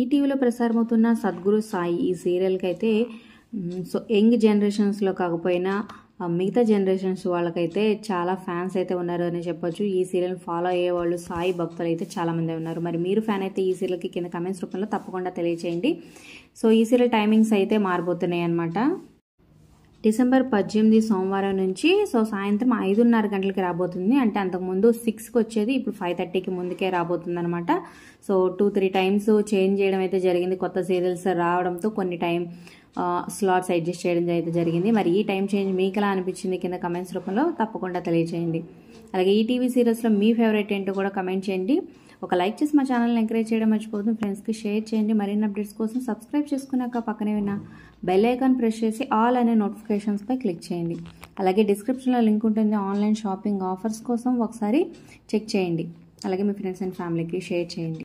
ఈటీవీలో ప్రసారమవుతున్న సద్గురు సాయి ఈ సీరియల్కి అయితే సో యంగ్ జనరేషన్స్లో కాకపోయినా మిగతా జనరేషన్స్ వాళ్ళకైతే చాలా ఫ్యాన్స్ అయితే ఉన్నారు అని చెప్పొచ్చు ఈ సీరియల్ని ఫాలో అయ్యే వాళ్ళు సాయి భక్తులు అయితే చాలామంది ఉన్నారు మరి మీరు ఫ్యాన్ అయితే ఈ సీరియల్కి కింద కమెంట్స్ రూపంలో తప్పకుండా తెలియచేయండి సో ఈ సీరియల్ టైమింగ్స్ అయితే మారిపోతున్నాయి అనమాట డిసెంబర్ పద్దెనిమిది సోమవారం నుంచి సో సాయంత్రం ఐదున్నర గంటలకి రాబోతుంది అంటే అంతకుముందు సిక్స్కి వచ్చేది ఇప్పుడు ఫైవ్ థర్టీకి ముందుకే రాబోతుంది అనమాట so two three times change చేయడం అయితే జరిగింది కొత్త సీరియల్స్ రావడంతో కొన్ని టైం స్లాట్స్ అడ్జస్ట్ చేయడం అయితే జరిగింది మరి ఈ టైం చేంజ్ మీకు ఎలా అనిపించింది కింద కమెంట్స్ రూపంలో తప్పకుండా తెలియజేయండి అలాగే ఈ టీవీ సీరియల్స్లో మీ ఫేవరెట్ ఏంటో కూడా కమెంట్ చేయండి ఒక లైక్ చేసి మా ఛానల్ని ఎంకరేజ్ చేయడం మర్చిపోతుంది ఫ్రెండ్స్కి షేర్ చేయండి మరిన్ని అప్డేట్స్ కోసం సబ్స్క్రైబ్ చేసుకున్నాక పక్కనే విన్న బెల్లైకాన్ ప్రెస్ చేసి ఆల్ అనే నోటిఫికేషన్స్పై క్లిక్ చేయండి అలాగే డిస్క్రిప్షన్లో లింక్ ఉంటుంది ఆన్లైన్ షాపింగ్ ఆఫర్స్ కోసం ఒకసారి చెక్ చేయండి అలాగే మీ ఫ్రెండ్స్ అండ్ ఫ్యామిలీకి షేర్ చేయండి